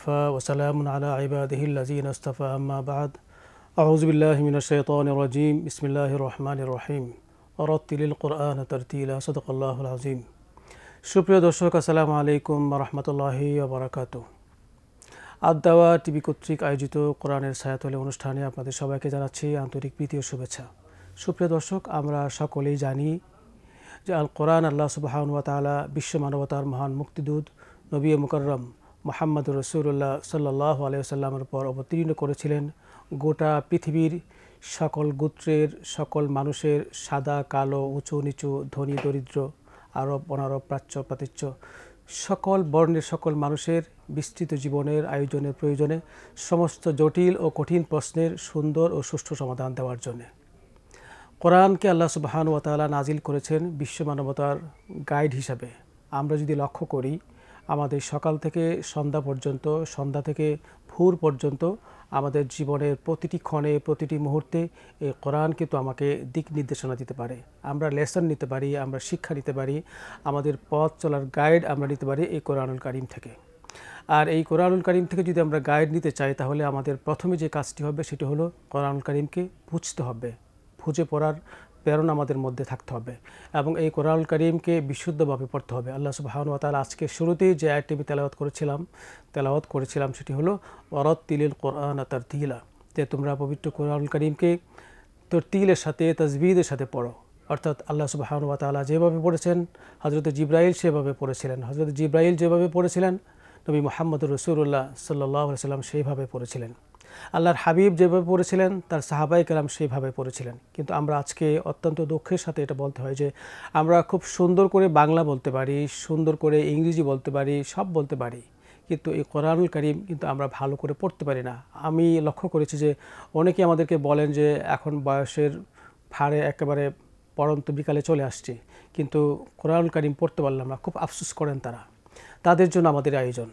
وكفى وسلام على عباده الذين اصطفى أما بعد أعوذ بالله من الشيطان الرجيم بسم الله الرحمن الرحيم ورتل القرآن ترتيلا صدق الله العظيم সুপ্রিয় দর্শক আসসালামু আলাইকুম রহমতুল্লাহি বারাকাত আদাওয়া টিভি কর্তৃক আয়োজিত কোরআনের ছায়াতলে অনুষ্ঠানে আপনাদের সবাইকে জানাচ্ছি আন্তরিক প্রীতি ও শুভেচ্ছা সুপ্রিয় দর্শক আমরা সকলেই জানি যে আল কোরআন আল্লাহ সুবাহানুয়া তালা বিশ্ব মানবতার মহান মুক্তিদূত নবী মুকরম মোহাম্মদ রসুল্লাহ সাল্লাহ আলিয়াল্লামের পর অবতীর্ণ করেছিলেন গোটা পৃথিবীর সকল গোত্রের সকল মানুষের সাদা কালো উঁচু নিচু ধনী দরিদ্র আরব অনারব প্রাচ্য প্রাতিচ্য সকল বর্ণের সকল মানুষের বিস্তৃত জীবনের আয়োজনের প্রয়োজনে সমস্ত জটিল ও কঠিন প্রশ্নের সুন্দর ও সুষ্ঠু সমাধান দেওয়ার জন্য কোরআনকে আল্লাহ সুবাহান ওয়াতালা নাজিল করেছেন বিশ্ব মানবতার গাইড হিসাবে আমরা যদি লক্ষ্য করি আমাদের সকাল থেকে সন্ধ্যা পর্যন্ত সন্ধ্যা থেকে ভোর পর্যন্ত আমাদের জীবনের প্রতিটি ক্ষণে প্রতিটি মুহূর্তে এই কোরআন কিন্তু আমাকে দিক নির্দেশনা দিতে পারে আমরা লেসন নিতে পারি আমরা শিক্ষা নিতে পারি আমাদের পথ চলার গাইড আমরা নিতে পারি এই কোরআনুল কারিম থেকে আর এই কোরআনুল করিম থেকে যদি আমরা গাইড নিতে চাই তাহলে আমাদের প্রথমে যে কাজটি হবে সেটি হলো কোরআনুল করিমকে বুঝতে হবে বুঝে পড়ার প্রেরণা আমাদের মধ্যে থাকতে হবে এবং এই কোরআল করিমকে বিশুদ্ধভাবে পড়তে হবে আল্লাহ সুবাহনতাল আজকে শুরুতেই যে আয়টি আমি তেলাওয়াত করেছিলাম তেলাওয়াত করেছিলাম সেটি হলো অরত তিলিল কোরআন তার তিলা যে তোমরা পবিত্র কোরআল করিমকে তোর তিলের সাথে তসবিদের সাথে পড়ো অর্থাৎ আল্লাহ সুবাহনতালা যেভাবে পড়েছেন হজরত জিব্রাইল সেভাবে পড়েছিলেন হজরত জিব্রাইল যেভাবে পড়েছিলেন নবী মোহাম্মদ রসুল্লাহ সাল্লাহ সাল্লাম সেইভাবে পড়েছিলেন আল্লাহর হাবিব যেভাবে পড়েছিলেন তার সাহাবাই কালাম সেইভাবে পড়েছিলেন কিন্তু আমরা আজকে অত্যন্ত দুঃখের সাথে এটা বলতে হয় যে আমরা খুব সুন্দর করে বাংলা বলতে পারি সুন্দর করে ইংরেজি বলতে পারি সব বলতে পারি কিন্তু এই কোরআনুল করিম কিন্তু আমরা ভালো করে পড়তে পারি না আমি লক্ষ্য করেছি যে অনেকে আমাদেরকে বলেন যে এখন বয়সের ভারে একেবারে পরন্ত বিকালে চলে আসছে কিন্তু কোরআনুল করিম পড়তে পারলাম না খুব আফসোস করেন তারা তাদের জন্য আমাদের আয়োজন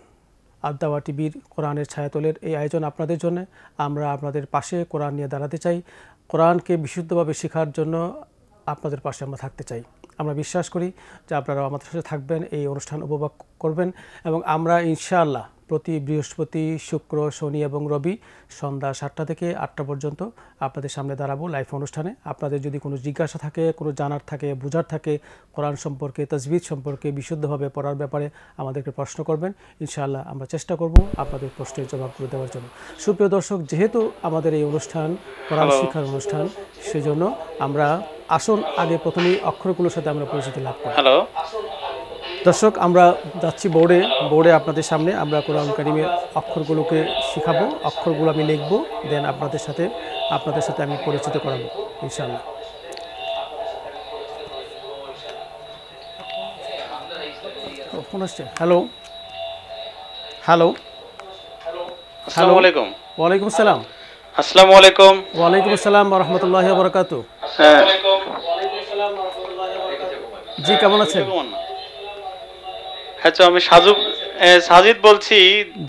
আদাওয়া টিভির কোরআনের ছায়াতলের এই আয়োজন আপনাদের জন্য আমরা আপনাদের পাশে কোরআন নিয়ে দাঁড়াতে চাই কোরআনকে বিশুদ্ধভাবে শেখার জন্য আপনাদের পাশে আমরা থাকতে চাই আমরা বিশ্বাস করি যে আপনারা আমাদের সাথে থাকবেন এই অনুষ্ঠান উপভোগ করবেন এবং আমরা ইনশাআল্লাহ প্রতি বৃহস্পতি শুক্র শনি এবং রবি সন্ধ্যা সাতটা থেকে আটটা পর্যন্ত আপনাদের সামনে দাঁড়াবো লাইভ অনুষ্ঠানে আপনাদের যদি কোনো জিজ্ঞাসা থাকে কোনো জানার থাকে বোঝার থাকে কোরআন সম্পর্কে তসবিজ সম্পর্কে বিশুদ্ধভাবে পড়ার ব্যাপারে আমাদেরকে প্রশ্ন করবেন ইনশাআল্লাহ আমরা চেষ্টা করব আপনাদের প্রশ্নের জবাব করে দেওয়ার জন্য সুপ্রিয় দর্শক যেহেতু আমাদের এই অনুষ্ঠান কোরআন শিক্ষার অনুষ্ঠান সেজন্য আমরা আসুন আগে প্রথমেই অক্ষরগুলোর সাথে আমরা পরিচিতি লাভ করি হ্যালো দর্শক আমরা যাচ্ছি বোর্ডে বোর্ডে আপনাদের সামনে আমরা কোরআন কারিমের অক্ষরগুলোকে শেখাবো অক্ষরগুলো আমি লিখব দেন আপনাদের সাথে আপনাদের সাথে আমি পরিচিত করাবো ইনশাআল্লাহ ফোন আসছে হ্যালো হ্যালো হ্যালো আলাইকুম ওয়ালাইকুম আসসালাম আসসালামু আলাইকুম ওয়ালাইকুম আসসালাম রহমতুল্লাহ বরকাত হ্যাঁ। জি কেমন আছেন আচ্ছা আমি সাজু সাজিদ বলছি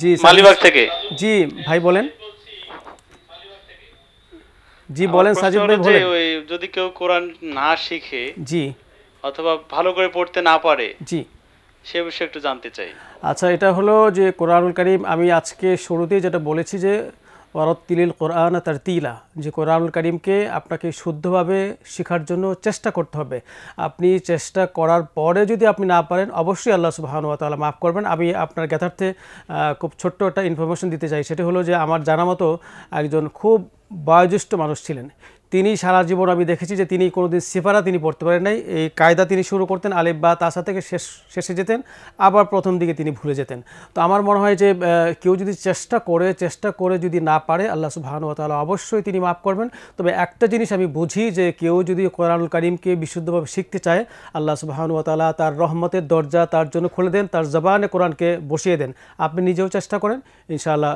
জি মালিবাগ থেকে জি ভাই বলেন জি বলেন সাজিদ ভাই বলেন যদি কেউ কোরআন না শিখে জি অথবা ভালো করে পড়তে না পারে জি সে বিষয়ে একটু জানতে চাই আচ্ছা এটা হলো যে কোরআনুল করিম আমি আজকে শুরুতেই যেটা বলেছি যে তিলিল কোরআন তার তিলা যে কোরআনুল করিমকে আপনাকে শুদ্ধভাবে শেখার জন্য চেষ্টা করতে হবে আপনি চেষ্টা করার পরে যদি আপনি না পারেন অবশ্যই আল্লাহ সুবাহানুয়া তালা মাফ করবেন আমি আপনার জ্ঞাতার্থে খুব ছোট্ট একটা ইনফরমেশন দিতে চাই সেটি হলো যে আমার জানা মতো একজন খুব বয়োজ্যেষ্ঠ মানুষ ছিলেন তিনি সারা জীবন আমি দেখেছি যে তিনি কোনোদিন সিফারা তিনি পড়তে পারেন নাই এই কায়দা তিনি শুরু করতেন আলিফ বা তাসা থেকে শেষ শেষে যেতেন আবার প্রথম দিকে তিনি ভুলে যেতেন তো আমার মনে হয় যে কেউ যদি চেষ্টা করে চেষ্টা করে যদি না পারে আল্লাহ সুবাহানুয়া তাহলে অবশ্যই তিনি মাফ করবেন তবে একটা জিনিস আমি বুঝি যে কেউ যদি কোরআনুল করিমকে বিশুদ্ধভাবে শিখতে চায় আল্লাহ সুবাহানুয়া তালা তার রহমতের দরজা তার জন্য খুলে দেন তার জবানে কোরআনকে বসিয়ে দেন আপনি নিজেও চেষ্টা করেন ইনশাআল্লাহ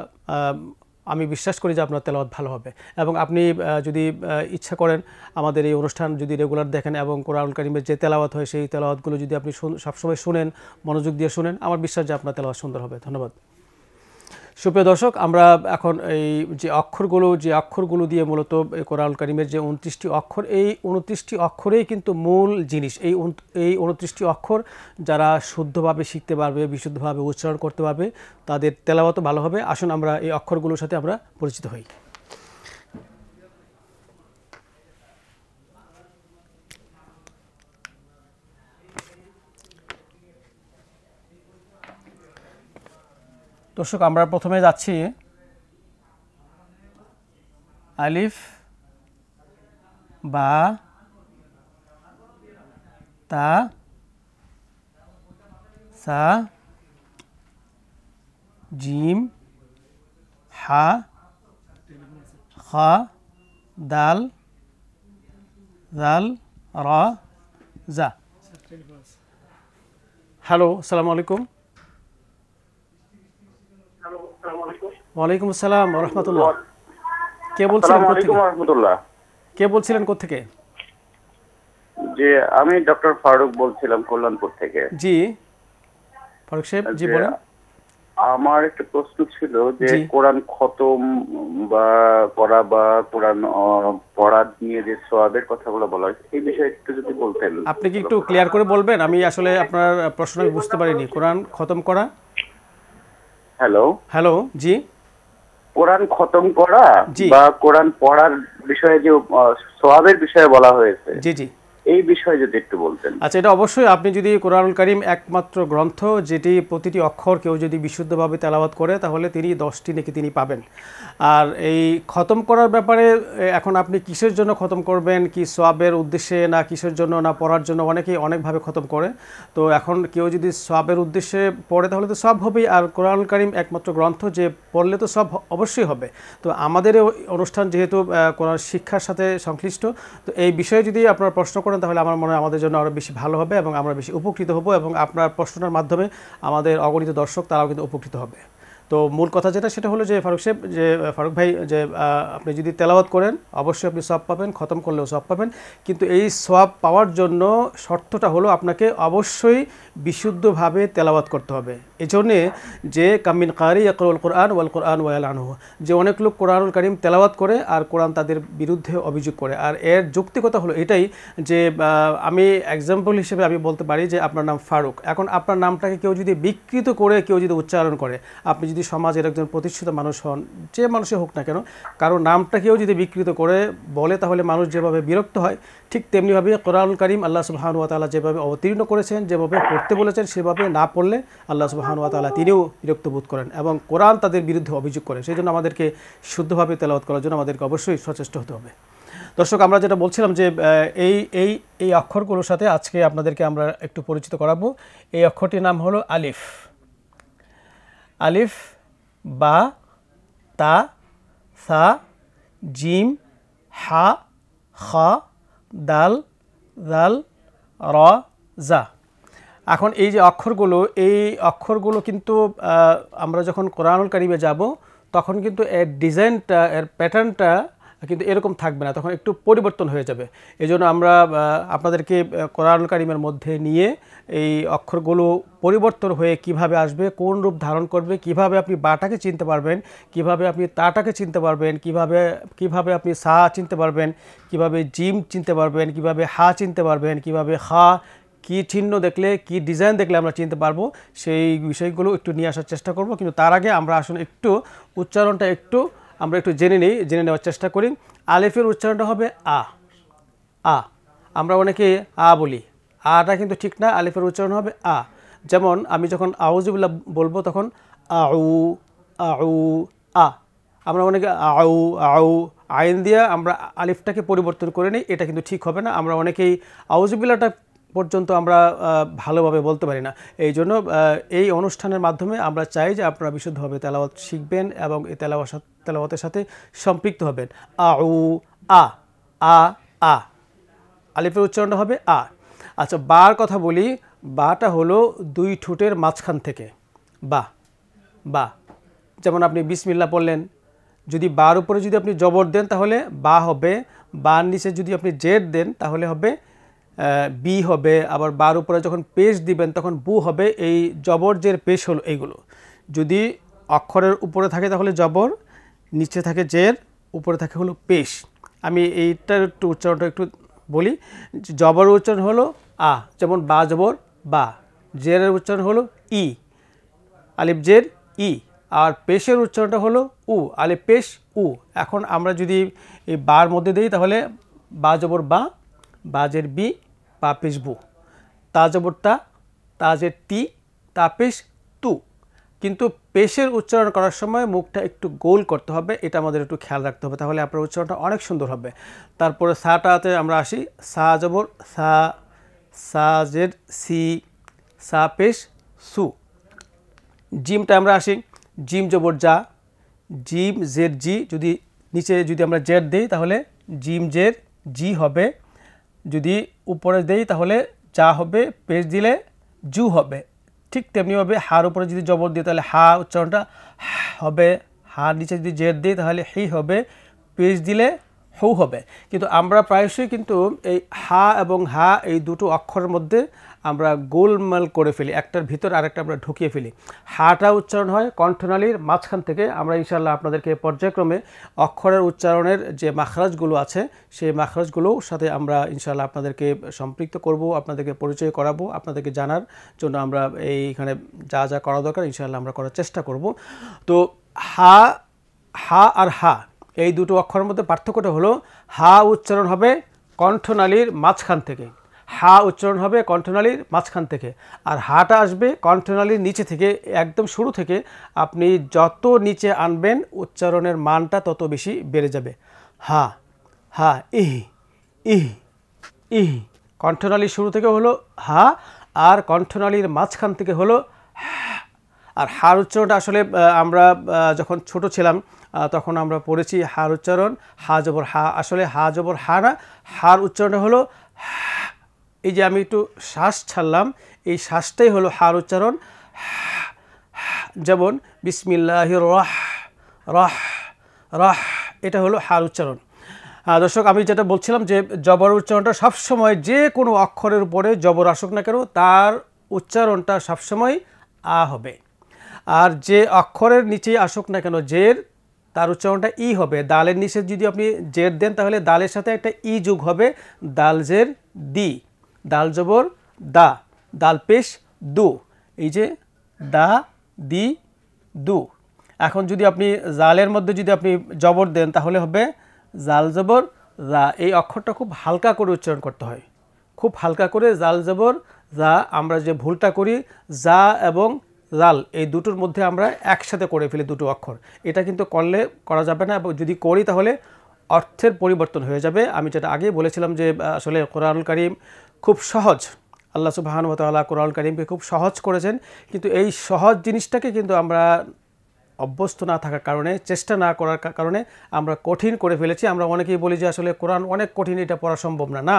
আমি বিশ্বাস করি যে আপনার তেলাওয়াত ভালো হবে এবং আপনি যদি ইচ্ছা করেন আমাদের এই অনুষ্ঠান যদি রেগুলার দেখেন এবং কোরআন করিমের যে তেলাওয়াত হয় সেই তেলাওয়াতগুলো যদি আপনি সবসময় শুনেন মনোযোগ দিয়ে শুনেন আমার বিশ্বাস যে আপনার তেলাওয়াত সুন্দর হবে ধন্যবাদ সুপ্রিয় দর্শক আমরা এখন এই যে অক্ষরগুলো যে অক্ষরগুলো দিয়ে মূলত কোরআন করিমের যে উনত্রিশটি অক্ষর এই উনত্রিশটি অক্ষরেই কিন্তু মূল জিনিস এই এই উনত্রিশটি অক্ষর যারা শুদ্ধভাবে শিখতে পারবে বিশুদ্ধভাবে উচ্চারণ করতে পারবে তাদের তেলাওয়াত ভালো হবে আসুন আমরা এই অক্ষরগুলোর সাথে আমরা পরিচিত হই দর্শক আমরা প্রথমে যাচ্ছি আলিফ বা তা সা জিম হা খা দাল জাল র যা হ্যালো আসসালামু আলাইকুম ওয়ালাইকুম আসসালাম রহমতুল্লাহ কে বলছিলেন রহমতুল্লাহ কে বলছিলেন থেকে আমি ডক্টর ফারুক বলছিলাম কল্যাণপুর থেকে জি ফারুক সাহেব জি বলেন আমার একটা প্রশ্ন ছিল যে কোরআন খতম বা করা বা কোরআন পড়া নিয়ে যে সোয়াবের কথাগুলো বলা হয়েছে এই বিষয়ে একটু যদি বলতেন আপনি কি একটু ক্লিয়ার করে বলবেন আমি আসলে আপনার প্রশ্ন বুঝতে পারিনি কোরআন খতম করা হ্যালো হ্যালো জি কোরআন খতম করা বা কোরআন পড়ার বিষয়ে যে সোয়াবের বিষয়ে বলা হয়েছে জি জি এই বিষয়ে যদি একটু বলতেন আচ্ছা এটা অবশ্যই আপনি যদি কোরআনুল করিম একমাত্র গ্রন্থ যেটি প্রতিটি অক্ষর কেউ যদি বিশুদ্ধভাবে তেলাবাদ করে তাহলে তিনি দশটি নাকি তিনি পাবেন আর এই খতম করার ব্যাপারে এখন আপনি কিসের জন্য খতম করবেন কি সোয়াবের উদ্দেশ্যে না কিসের জন্য না পড়ার জন্য অনেকেই অনেকভাবে খতম করে তো এখন কেউ যদি সোয়াবের উদ্দেশ্যে পড়ে তাহলে তো সব হবেই আর কোরআনুল করিম একমাত্র গ্রন্থ যে পড়লে তো সব অবশ্যই হবে তো আমাদের অনুষ্ঠান যেহেতু কোরআন শিক্ষার সাথে সংশ্লিষ্ট তো এই বিষয়ে যদি আপনার প্রশ্ন করেন করেন তাহলে আমার মনে হয় আমাদের জন্য আরও বেশি ভালো হবে এবং আমরা বেশি উপকৃত হব এবং আপনার প্রশ্নের মাধ্যমে আমাদের অগণিত দর্শক তারাও কিন্তু উপকৃত হবে তো মূল কথা যেটা সেটা হলো যে ফারুক সাহেব যে ফারুক ভাই যে আপনি যদি তেলাওয়াত করেন অবশ্যই আপনি সব পাবেন খতম করলেও সব পাবেন কিন্তু এই সব পাওয়ার জন্য শর্তটা হলো আপনাকে অবশ্যই বিশুদ্ধভাবে তেলাওয়াত করতে হবে এজন্যে যে কামিন কারি আকরুল কোরআন ওয়াল কোরআন ওয়াল আনহ যে অনেক লোক কোরআনুল করিম তেলাওয়াত করে আর কোরআন তাদের বিরুদ্ধে অভিযোগ করে আর এর যৌক্তিকতা হলো এটাই যে আমি এক্সাম্পল হিসেবে আমি বলতে পারি যে আপনার নাম ফারুক এখন আপনার নামটাকে কেউ যদি বিকৃত করে কেউ যদি উচ্চারণ করে আপনি যদি সমাজের একজন প্রতিষ্ঠিত মানুষ হন যে মানুষই হোক না কেন কারো নামটাকেও যদি বিকৃত করে বলে তাহলে মানুষ যেভাবে বিরক্ত হয় ঠিক তেমনিভাবে কোরআনুল করিম আল্লাহ সুবাহানু তালা যেভাবে অবতীর্ণ করেছেন যেভাবে পড়তে বলেছেন সেভাবে না পড়লে আল্লাহ সুবাহানু তালা তিনিও বিরক্ত বোধ করেন এবং কোরআন তাদের বিরুদ্ধে অভিযোগ করেন সেই জন্য আমাদেরকে শুদ্ধভাবে তেলাওয়াত করার জন্য আমাদেরকে অবশ্যই সচেষ্ট হতে হবে দর্শক আমরা যেটা বলছিলাম যে এই এই এই অক্ষরগুলোর সাথে আজকে আপনাদেরকে আমরা একটু পরিচিত করাবো এই অক্ষরটির নাম হলো আলিফ আলিফ বা তা সা জিম হা খা দাল দাল র যা এখন এই যে অক্ষরগুলো এই অক্ষরগুলো কিন্তু আমরা যখন কোরআনুল কারিমে যাব তখন কিন্তু এর ডিজাইনটা এর প্যাটার্নটা কিন্তু এরকম থাকবে না তখন একটু পরিবর্তন হয়ে যাবে এজন্য আমরা আপনাদেরকে কোরআনুল কারিমের মধ্যে নিয়ে এই অক্ষরগুলো পরিবর্তন হয়ে কিভাবে আসবে কোন রূপ ধারণ করবে কিভাবে আপনি বাটাকে চিনতে পারবেন কিভাবে আপনি তাটাকে চিনতে পারবেন কিভাবে কিভাবে আপনি সা চিনতে পারবেন কিভাবে জিম চিনতে পারবেন কিভাবে হা চিনতে পারবেন কিভাবে হা কি চিহ্ন দেখলে কি ডিজাইন দেখলে আমরা চিনতে পারবো সেই বিষয়গুলো একটু নিয়ে আসার চেষ্টা করব কিন্তু তার আগে আমরা আসলে একটু উচ্চারণটা একটু আমরা একটু জেনে নিই জেনে নেওয়ার চেষ্টা করি আলেফের উচ্চারণটা হবে আ আ আমরা অনেকে আ বলি আটা কিন্তু ঠিক না আলিফের উচ্চারণ হবে আ যেমন আমি যখন আউজিবুল্লাহ বলবো তখন আউ আউ আ আমরা অনেকে আউ আউ আইন দিয়ে আমরা আলিফটাকে পরিবর্তন করে নিই এটা কিন্তু ঠিক হবে না আমরা অনেকেই আউজুবিল্লাটা পর্যন্ত আমরা ভালোভাবে বলতে পারি না এই জন্য এই অনুষ্ঠানের মাধ্যমে আমরা চাই যে আপনারা বিশুদ্ধভাবে তেলাওয়াত শিখবেন এবং এই তেলাওয়াত তেলাওয়াতের সাথে সম্পৃক্ত হবেন আউ আ আ আ আলিফের উচ্চারণটা হবে আ আচ্ছা বার কথা বলি বাটা হলো দুই ঠোঁটের মাঝখান থেকে বা বা যেমন আপনি বিসমিল্লা বললেন যদি বার উপরে যদি আপনি জবর দেন তাহলে বা হবে বার নিচে যদি আপনি জেড দেন তাহলে হবে বি হবে আবার বার উপরে যখন পেশ দিবেন তখন বু হবে এই জবর জের পেশ হলো এইগুলো যদি অক্ষরের উপরে থাকে তাহলে জবর নিচে থাকে জের উপরে থাকে হলো পেশ আমি এইটার একটু উচ্চারণটা একটু বলি জবর উচ্চারণ হলো আ যেমন বা জবর বা জেরের উচ্চারণ হলো ই আলিফ জের ই আর পেশের উচ্চারণটা হলো উ আলিফ পেশ উ এখন আমরা যদি এই বার মধ্যে দিই তাহলে বা জবর বা বাজের বি বা পেশ বু তা জবর তা তাজের তি তাপেশ তু কিন্তু পেশের উচ্চারণ করার সময় মুখটা একটু গোল করতে হবে এটা আমাদের একটু খেয়াল রাখতে হবে তাহলে আপনার উচ্চারণটা অনেক সুন্দর হবে তারপরে সাটাতে আমরা আসি সা জবর সা সা জেড সি সা পেশ সু জিমটা আমরা আসি জিম জবর যা জিম জেড জি যদি নিচে যদি আমরা জেড দিই তাহলে জিম জের জি হবে যদি উপরে দেই তাহলে যা হবে পেশ দিলে জু হবে ঠিক তেমনিভাবে হার উপরে যদি জবর দিই তাহলে হা উচ্চারণটা হবে হা নিচে যদি জেদ দিই তাহলে হি হবে পেজ দিলে হৌ হবে কিন্তু আমরা প্রায়শই কিন্তু এই হা এবং হা এই দুটো অক্ষরের মধ্যে আমরা গোলমাল করে ফেলি একটার ভিতর আরেকটা আমরা ঢুকিয়ে ফেলি হাটা উচ্চারণ হয় কণ্ঠনালীর মাঝখান থেকে আমরা ইনশাল্লাহ আপনাদেরকে পর্যায়ক্রমে অক্ষরের উচ্চারণের যে মাখরাজগুলো আছে সেই মাখরাজগুলোর সাথে আমরা ইনশাল্লাহ আপনাদেরকে সম্পৃক্ত করব আপনাদেরকে পরিচয় করাবো আপনাদেরকে জানার জন্য আমরা এইখানে যা যা করা দরকার ইনশাল্লাহ আমরা করার চেষ্টা করব তো হা হা আর হা এই দুটো অক্ষরের মধ্যে পার্থক্যটা হলো হা উচ্চারণ হবে কণ্ঠনালীর মাঝখান থেকে হা উচ্চারণ হবে কণ্ঠনালীর মাঝখান থেকে আর হাটা আসবে কণ্ঠনালীর নিচে থেকে একদম শুরু থেকে আপনি যত নিচে আনবেন উচ্চারণের মানটা তত বেশি বেড়ে যাবে হা হা ইহি ইহি ইহি কণ্ঠনালীর শুরু থেকে হলো হা আর কণ্ঠনালীর মাঝখান থেকে হলো আর হার উচ্চারণটা আসলে আমরা যখন ছোট ছিলাম তখন আমরা পড়েছি হার উচ্চারণ হা জবর হা আসলে হা জবর হা না হার উচ্চারণটা হলো হা এই যে আমি একটু শ্বাস ছাড়লাম এই শ্বাসটাই হলো হার উচ্চারণ যেমন বিসমিল্লাহ রহ রহ রহ এটা হলো হার উচ্চারণ দর্শক আমি যেটা বলছিলাম যে জবর উচ্চারণটা সবসময় যে কোনো অক্ষরের উপরে জবর আসুক না কেন তার উচ্চারণটা সবসময় আ হবে আর যে অক্ষরের নিচে আসুক না কেন জের তার উচ্চারণটা ই হবে দালের নিচে যদি আপনি জের দেন তাহলে দালের সাথে একটা ই যুগ হবে দাল জের দি দাল জবর দা দাল পেশ দু এই যে দা দি দু এখন যদি আপনি জালের মধ্যে যদি আপনি জবর দেন তাহলে হবে জাল জবর রা এই অক্ষরটা খুব হালকা করে উচ্চারণ করতে হয় খুব হালকা করে জাল জবর যা আমরা যে ভুলটা করি যা এবং জাল এই দুটোর মধ্যে আমরা একসাথে করে ফেলি দুটো অক্ষর এটা কিন্তু করলে করা যাবে না এবং যদি করি তাহলে অর্থের পরিবর্তন হয়ে যাবে আমি যেটা আগে বলেছিলাম যে আসলে কোরআনুল খুব সহজ আল্লাহ সুবাহানুয়া তাল্লাহ কোরআন করিমকে খুব সহজ করেছেন কিন্তু এই সহজ জিনিসটাকে কিন্তু আমরা অভ্যস্ত না থাকার কারণে চেষ্টা না করার কারণে আমরা কঠিন করে ফেলেছি আমরা অনেকেই বলি যে আসলে কোরআন অনেক কঠিন এটা পড়া সম্ভব না না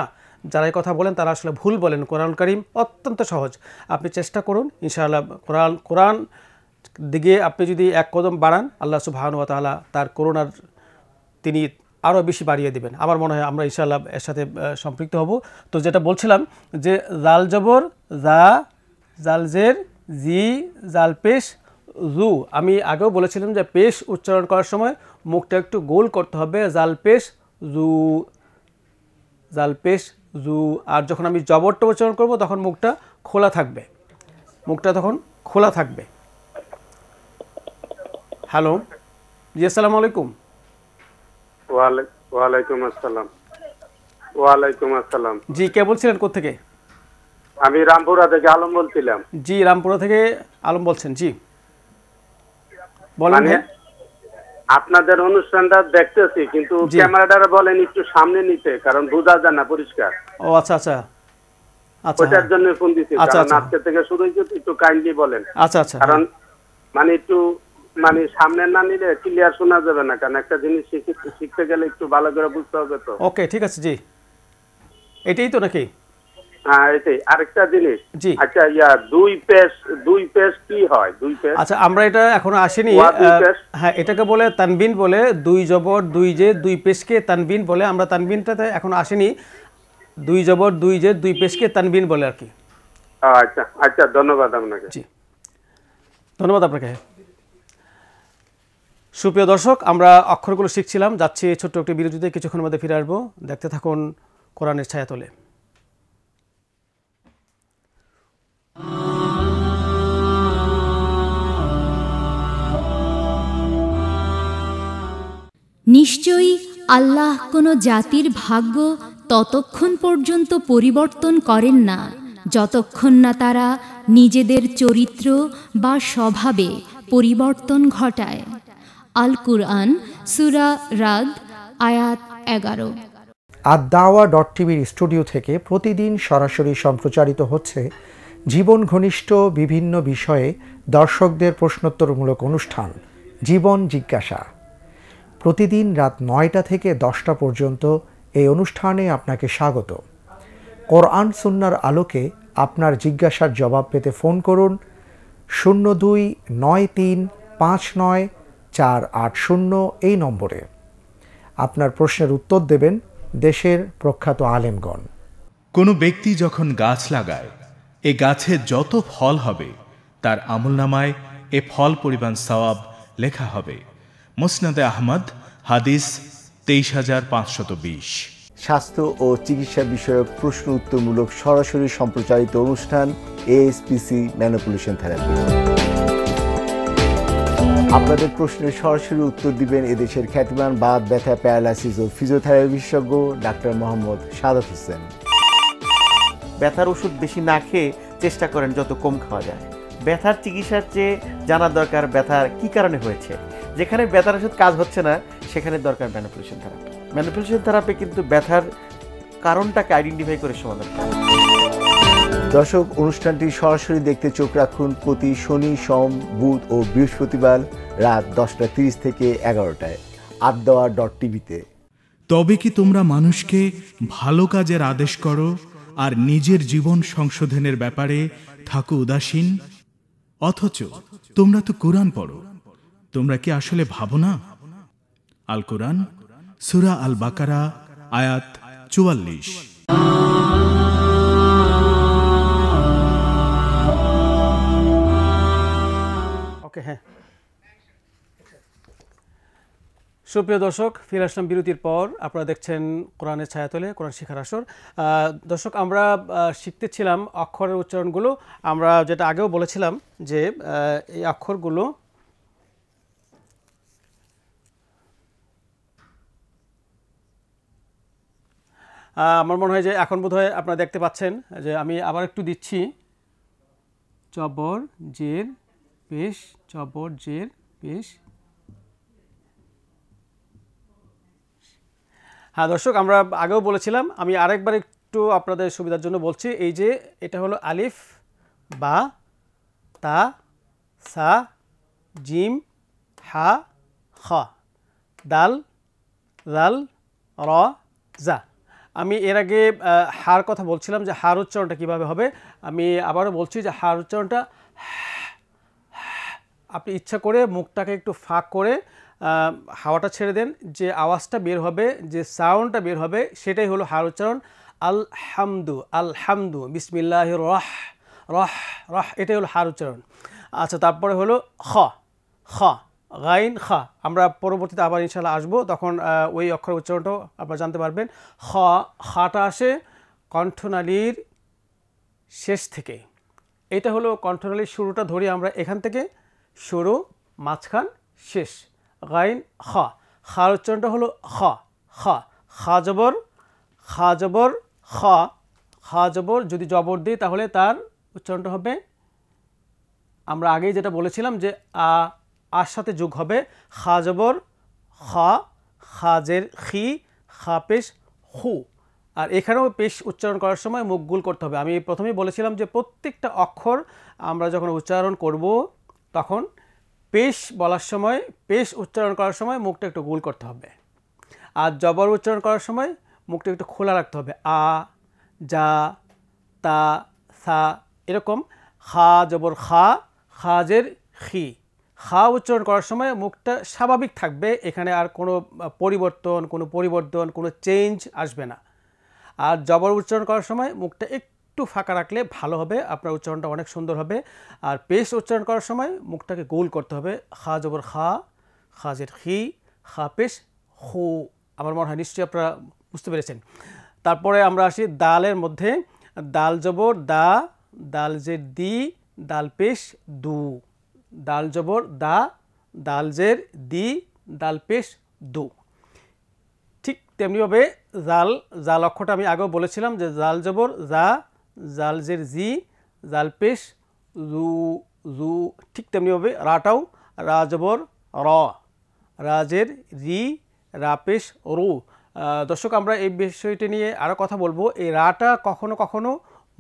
যারা এই কথা বলেন তারা আসলে ভুল বলেন কোরআন করিম অত্যন্ত সহজ আপনি চেষ্টা করুন ইনশাআল্লাহ কোরআন কোরআন দিকে আপনি যদি এক কদম বাড়ান আল্লাহ সুবাহানুয়া তাল্লাহ তার করোনার তিনি আরও বেশি বাড়িয়ে দেবেন আমার মনে হয় আমরা ইশাল্লাহ এর সাথে সম্পৃক্ত হব তো যেটা বলছিলাম যে জাল জবর জা জালজের জি জাল পেশ জু আমি আগেও বলেছিলাম যে পেশ উচ্চারণ করার সময় মুখটা একটু গোল করতে হবে জাল পেশ জু জাল পেশ জু আর যখন আমি জবরটা উচ্চারণ করব তখন মুখটা খোলা থাকবে মুখটা তখন খোলা থাকবে হ্যালো জি আসসালামু আলাইকুম মানে আপনাদের অনুষ্ঠানটা দেখতেছি কিন্তু ক্যামেরাটা বলেন একটু সামনে নিতে কারণ বোঝা যায় না পরিষ্কার ও আচ্ছা আচ্ছা, আচ্ছা। ওটার জন্য ফোন দিচ্ছি আচ্ছা। আজকে থেকে শুরু হয়েছে একটু কাইন্ডলি বলেন আচ্ছা আচ্ছা কারণ মানে একটু মানে সামনে না নিলে ক্লিয়ার শোনা যাবে না কারণ একটা জিনিস শিখতে গেলে একটু ভালো করে বুঝতে হবে তো ওকে ঠিক আছে জি এটাই তো নাকি হ্যাঁ, আচ্ছা, আচ্ছা, আমরা এটা আসেনি হ্যাঁ এটাকে বলে তানবিন বলে দুই জবর দুই যে দুই পেজকে তানবিন বলে আমরা তানবিনটাতে এখন আসেনি দুই জবর দুই যে দুই পেজকে তানবিন বলে আর কি আচ্ছা আচ্ছা ধন্যবাদ আপনাকে জি ধন্যবাদ আপনাকে সুপ্রিয় দর্শক আমরা অক্ষরগুলো শিখছিলাম যাচ্ছি ছোট্ট একটি বিরতিতে কিছুক্ষণের মধ্যে ফিরে আসবো দেখতে থাকুন কোরআনের ছায়াতলে নিশ্চয়ই আল্লাহ কোনো জাতির ভাগ্য ততক্ষণ পর্যন্ত পরিবর্তন করেন না যতক্ষণ না তারা নিজেদের চরিত্র বা স্বভাবে পরিবর্তন ঘটায় আল কুরআন সুরা রাদ আয়াত এগারো দাওয়া ডট টিভির স্টুডিও থেকে প্রতিদিন সরাসরি সম্প্রচারিত হচ্ছে জীবন ঘনিষ্ঠ বিভিন্ন বিষয়ে দর্শকদের প্রশ্নোত্তরমূলক অনুষ্ঠান জীবন জিজ্ঞাসা প্রতিদিন রাত নয়টা থেকে দশটা পর্যন্ত এই অনুষ্ঠানে আপনাকে স্বাগত কোরআন সুন্নার আলোকে আপনার জিজ্ঞাসার জবাব পেতে ফোন করুন শূন্য দুই নয় তিন পাঁচ নয় চার আট শূন্য এই নম্বরে আপনার প্রশ্নের উত্তর দেবেন দেশের প্রখ্যাত আলেমগণ কোনো ব্যক্তি যখন গাছ লাগায় এ গাছে যত ফল হবে তার আমলনামায় এ ফল পরিমাণ সওয়াব লেখা হবে মোসনাদে আহমদ হাদিস তেইশ হাজার পাঁচশত বিশ স্বাস্থ্য ও চিকিৎসা বিষয়ক প্রশ্ন উত্তরমূলক সরাসরি সম্প্রচারিত অনুষ্ঠান এএসপিসি ন্যানোপলিউশন থেরাপি আপনাদের প্রশ্নের সরাসরি উত্তর দিবেন এদেশের খ্যাতিমান বাদ ব্যথা প্যারালাইসিস ও ফিজিওথেরাপি বিশেষজ্ঞ ডাক্তার মোহাম্মদ সাদাত হোসেন ব্যথার ওষুধ বেশি না খেয়ে চেষ্টা করেন যত কম খাওয়া যায় ব্যথার চিকিৎসার চেয়ে জানা দরকার ব্যথার কি কারণে হয়েছে যেখানে ব্যথার ওষুধ কাজ হচ্ছে না সেখানে দরকার ম্যানিপুলেশন থেরাপি ম্যানিপুলেশন থেরাপি কিন্তু ব্যথার কারণটাকে আইডেন্টিফাই করে সমাধান করা দর্শক অনুষ্ঠানটি সরাসরি দেখতে চোখ রাখুন প্রতি শনি সোম বুধ ও বৃহস্পতিবার রাত দশটা তিরিশ থেকে এগারোটায় আড্ডাওয়া ডট টিভিতে তবে কি তোমরা মানুষকে ভালো কাজের আদেশ করো আর নিজের জীবন সংশোধনের ব্যাপারে থাকো উদাসীন অথচ তোমরা তো কোরআন পড়ো তোমরা কি আসলে ভাবো না আল কোরআন সুরা আল বাকারা আয়াত চুয়াল্লিশ ওকে হ্যাঁ সুপ্রিয় দর্শক ফিরে আসলাম বিরতির পর আপনারা দেখছেন কোরআনের ছায়াতলে কোরআন শিখার আসর দর্শক আমরা শিখতেছিলাম অক্ষরের উচ্চারণগুলো আমরা যেটা আগেও বলেছিলাম যে এই অক্ষরগুলো আমার মনে হয় যে এখন বোধ হয় আপনারা দেখতে পাচ্ছেন যে আমি আবার একটু দিচ্ছি চবর জের পেশ জবর জের পেশ হ্যাঁ দর্শক আমরা আগেও বলেছিলাম আমি আরেকবার একটু আপনাদের সুবিধার জন্য বলছি এই যে এটা হলো আলিফ বা তা সা জিম হা খ দাল লাল র যা আমি এর আগে হার কথা বলছিলাম যে হার উচ্চারণটা কীভাবে হবে আমি আবারও বলছি যে হার উচ্চারণটা আপনি ইচ্ছা করে মুখটাকে একটু ফাঁক করে হাওয়াটা ছেড়ে দেন যে আওয়াজটা বের হবে যে সাউন্ডটা বের হবে সেটাই হলো হার উচ্চারণ আলহামদু আলহামদু বিসমিল্লাহ রহ রহ রহ এটাই হলো হার উচ্চারণ আচ্ছা তারপরে হলো খ খ গাইন খ আমরা পরবর্তীতে আবার ইনশাল্লাহ আসবো তখন ওই অক্ষর উচ্চারণটাও আপনারা জানতে পারবেন খ খাটা আসে কণ্ঠনালীর শেষ থেকে এটা হলো কণ্ঠনালীর শুরুটা ধরি আমরা এখান থেকে শুরু মাঝখান শেষ গাইন খা খার উচ্চারণটা হলো খা খা খা জবর খা জবর খা খা জবর যদি জবর দিই তাহলে তার উচ্চারণটা হবে আমরা আগেই যেটা বলেছিলাম যে আ আর সাথে যোগ হবে খা জবর খা খাজের খি খা পেশ হু আর এখানেও পেশ উচ্চারণ করার সময় মুখগুল করতে হবে আমি প্রথমেই বলেছিলাম যে প্রত্যেকটা অক্ষর আমরা যখন উচ্চারণ করব তখন পেশ বলার সময় পেশ উচ্চারণ করার সময় মুখটা একটু গোল করতে হবে আর জবর উচ্চারণ করার সময় মুখটা একটু খোলা রাখতে হবে আ যা তা সা এরকম খা জবর খা খাজের খি খা উচ্চারণ করার সময় মুখটা স্বাভাবিক থাকবে এখানে আর কোনো পরিবর্তন কোনো পরিবর্তন কোনো চেঞ্জ আসবে না আর জবর উচ্চারণ করার সময় মুখটা একটু একটু ফাঁকা রাখলে ভালো হবে আপনার উচ্চারণটা অনেক সুন্দর হবে আর পেস্ট উচ্চারণ করার সময় মুখটাকে গোল করতে হবে খা জবর খা খা জের খি খা পেশ হু আমার মনে হয় নিশ্চয়ই আপনারা বুঝতে পেরেছেন তারপরে আমরা আসি দালের মধ্যে দাল জবর দা দাল জের দি দাল পেশ দু দাল জবর দা দাল জের দি দাল পেশ দু ঠিক তেমনিভাবে জাল জাল অক্ষরটা আমি আগেও বলেছিলাম যে জাল জবর জা জালজের জি জাল পেশ জু জু ঠিক তেমনিভাবে রাটাও রাজবর র রাজের রি রাপেশ রু দর্শক আমরা এই বিষয়টি নিয়ে আরও কথা বলবো এই রাটা কখনো কখনো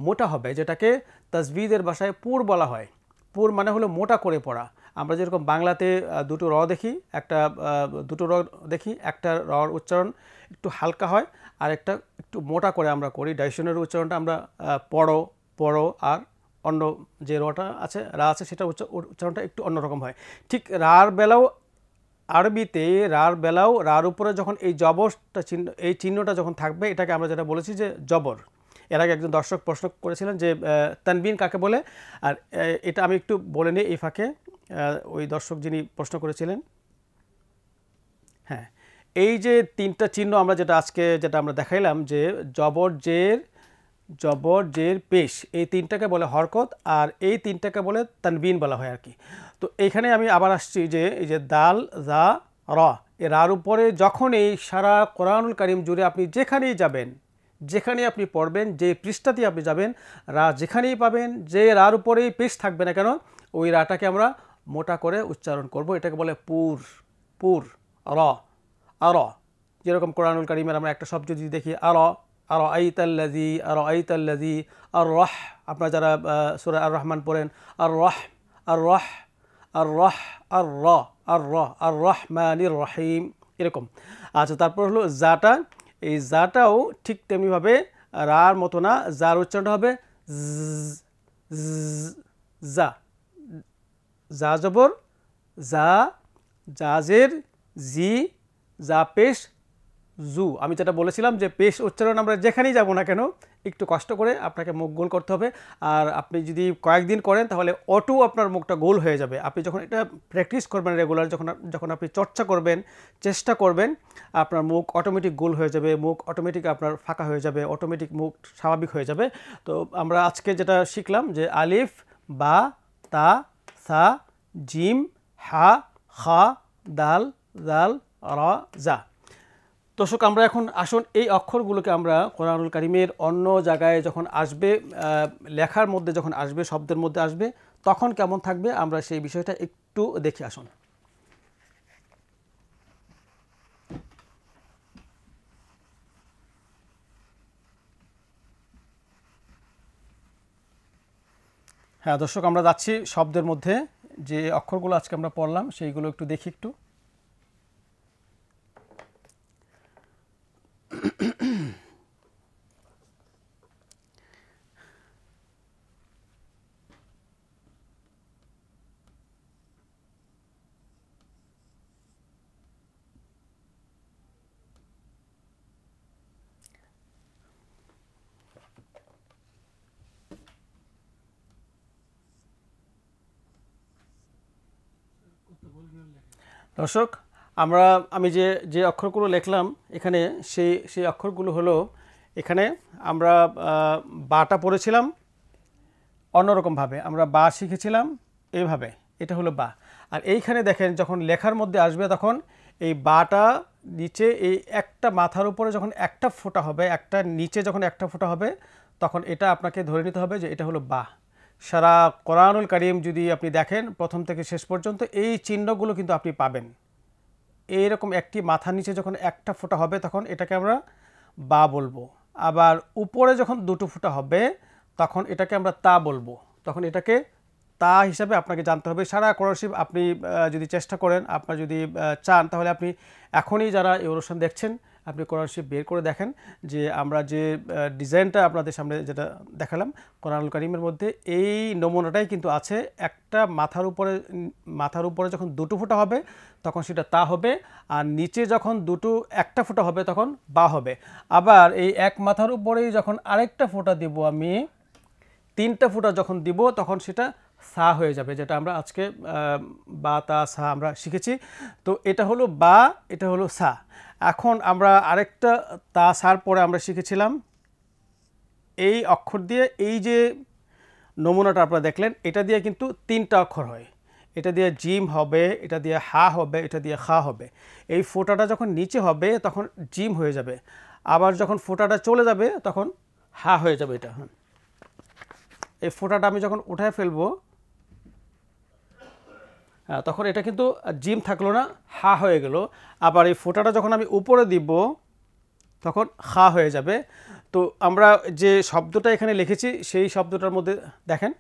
মোটা হবে যেটাকে তাজবিদের ভাষায় পুর বলা হয় পুর মানে হলো মোটা করে পড়া আমরা যেরকম বাংলাতে দুটো র দেখি একটা দুটো র দেখি একটা রর উচ্চারণ একটু হালকা হয় আর একটা একটু মোটা করে আমরা করি ডাইশনের উচ্চারণটা আমরা পড়ো পড়ো আর অন্য যে রটা আছে রা আছে সেটা উচ্চারণটা একটু অন্যরকম হয় ঠিক রার বেলাও আরবিতে রার বেলাও রার উপরে যখন এই জবরটা চিহ্ন এই চিহ্নটা যখন থাকবে এটাকে আমরা যেটা বলেছি যে জবর এর আগে একজন দর্শক প্রশ্ন করেছিলেন যে তানবিন কাকে বলে আর এটা আমি একটু বলে নিই এই ফাঁকে ওই দর্শক যিনি প্রশ্ন করেছিলেন হ্যাঁ এই যে তিনটা চিহ্ন আমরা যেটা আজকে যেটা আমরা দেখাইলাম যে জবর জের জবর জের পেশ এই তিনটাকে বলে হরকত আর এই তিনটাকে বলে তানবিন বলা হয় আর কি তো এখানে আমি আবার আসছি যে এই যে দাল জা র এর উপরে যখন এই সারা কোরআনুল করিম জুড়ে আপনি যেখানেই যাবেন যেখানে আপনি পড়বেন যে পৃষ্ঠাতে আপনি যাবেন রা যেখানেই পাবেন যে রার উপরেই পেশ থাকবে না কেন ওই রাটাকে আমরা মোটা করে উচ্চারণ করব এটাকে বলে পুর পুর র আর যেরকম কোরআনুল করিমের আমরা একটা শব্দ যদি দেখি আর আর আইতাল্লাজি আর আইতাল্লাজি আর রহ আপনারা যারা সুরা আর রহমান পড়েন আর রহ আর রহ আর রহ আর র আর র আর রহমানির রহিম এরকম আচ্ছা তারপর হলো জাটা এই জাটাও ঠিক তেমনিভাবে রার মতো না জার উচ্চারণটা হবে জা যা জবর যা জাজের জি যা পেশ জু আমি যেটা বলেছিলাম যে পেশ উচ্চারণ আমরা যেখানেই যাব না কেন একটু কষ্ট করে আপনাকে মুখ গোল করতে হবে আর আপনি যদি কয়েকদিন করেন তাহলে অটো আপনার মুখটা গোল হয়ে যাবে আপনি যখন এটা প্র্যাকটিস করবেন রেগুলার যখন যখন আপনি চর্চা করবেন চেষ্টা করবেন আপনার মুখ অটোমেটিক গোল হয়ে যাবে মুখ অটোমেটিক আপনার ফাঁকা হয়ে যাবে অটোমেটিক মুখ স্বাভাবিক হয়ে যাবে তো আমরা আজকে যেটা শিখলাম যে আলিফ বা তা সা জিম হা খা দাল দাল রা যা দর্শক আমরা এখন আসুন এই অক্ষরগুলোকে আমরা কোরআনুল কারিমের অন্য জায়গায় যখন আসবে লেখার মধ্যে যখন আসবে শব্দের মধ্যে আসবে তখন কেমন থাকবে আমরা সেই বিষয়টা একটু দেখে আসুন হ্যাঁ দর্শক আমরা যাচ্ছি শব্দের মধ্যে যে অক্ষরগুলো আজকে আমরা পড়লাম সেইগুলো একটু দেখি একটু দর্শক আমরা আমি যে যে অক্ষরগুলো লিখলাম এখানে সেই সেই অক্ষরগুলো হলো এখানে আমরা বাটা পড়েছিলাম অন্যরকমভাবে আমরা বা শিখেছিলাম এইভাবে এটা হলো বা আর এইখানে দেখেন যখন লেখার মধ্যে আসবে তখন এই বাটা নিচে এই একটা মাথার উপরে যখন একটা ফোঁটা হবে একটা নিচে যখন একটা ফোঁটা হবে তখন এটা আপনাকে ধরে নিতে হবে যে এটা হলো বা সারা কোরআনুল করিম যদি আপনি দেখেন প্রথম থেকে শেষ পর্যন্ত এই চিহ্নগুলো কিন্তু আপনি পাবেন এইরকম একটি মাথা নিচে যখন একটা ফোঁটা হবে তখন এটাকে আমরা বা বলবো আবার উপরে যখন দুটো ফোঁটা হবে তখন এটাকে আমরা তা বলবো তখন এটাকে তা হিসাবে আপনাকে জানতে হবে সারা কোরআশিপ আপনি যদি চেষ্টা করেন আপনার যদি চান তাহলে আপনি এখনই যারা এই অনুষ্ঠান দেখছেন আপনি কোরআন শরীফ বের করে দেখেন যে আমরা যে ডিজাইনটা আপনাদের সামনে যেটা দেখালাম কোরআনুল করিমের মধ্যে এই নমুনাটাই কিন্তু আছে একটা মাথার উপরে মাথার উপরে যখন দুটো ফোঁটা হবে তখন সেটা তা হবে আর নিচে যখন দুটো একটা ফোঁটা হবে তখন বা হবে আবার এই এক মাথার উপরেই যখন আরেকটা ফোঁটা দেব আমি তিনটা ফোঁটা যখন দিব তখন সেটা সা হয়ে যাবে যেটা আমরা আজকে বা তা সা আমরা শিখেছি তো এটা হলো বা এটা হলো সা এখন আমরা আরেকটা তা সার পরে আমরা শিখেছিলাম এই অক্ষর দিয়ে এই যে নমুনাটা আপনারা দেখলেন এটা দিয়ে কিন্তু তিনটা অক্ষর হয় এটা দিয়ে জিম হবে এটা দিয়ে হা হবে এটা দিয়ে খা হবে এই ফোটাটা যখন নিচে হবে তখন জিম হয়ে যাবে আবার যখন ফোটাটা চলে যাবে তখন হা হয়ে যাবে এটা এই ফোটাটা আমি যখন উঠায় ফেলবো তখন এটা কিন্তু জিম থাকলো না হা হয়ে গেল আবার এই ফোটাটা যখন আমি উপরে দিব তখন হা হয়ে যাবে তো আমরা যে শব্দটা এখানে লিখেছি সেই শব্দটার মধ্যে দেখেন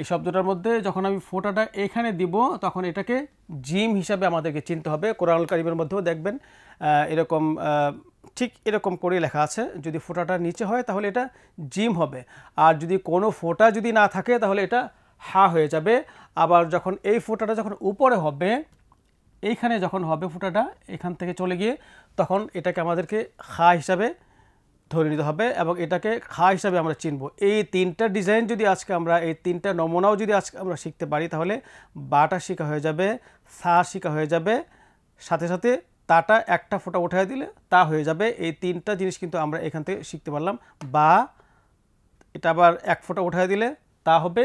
এই শব্দটার মধ্যে যখন আমি ফোটাটা এখানে দিব তখন এটাকে জিম হিসাবে আমাদেরকে চিনতে হবে কোরআনুল কারিমের মধ্যেও দেখবেন এরকম ঠিক এরকম করে লেখা আছে যদি ফোটাটা নিচে হয় তাহলে এটা জিম হবে আর যদি কোনো ফোটা যদি না থাকে তাহলে এটা হা হয়ে যাবে আবার যখন এই ফোঁটাটা যখন উপরে হবে এইখানে যখন হবে ফোঁটাটা এখান থেকে চলে গিয়ে তখন এটাকে আমাদেরকে খা হিসাবে ধরে নিতে হবে এবং এটাকে খা হিসাবে আমরা চিনব এই তিনটা ডিজাইন যদি আজকে আমরা এই তিনটা নমুনাও যদি আজকে আমরা শিখতে পারি তাহলে বাটা শিখা হয়ে যাবে সা শিখা হয়ে যাবে সাথে সাথে তাটা একটা ফোঁটা উঠাই দিলে তা হয়ে যাবে এই তিনটা জিনিস কিন্তু আমরা এখান থেকে শিখতে পারলাম বা এটা আবার এক ফোঁটা উঠাই দিলে তা হবে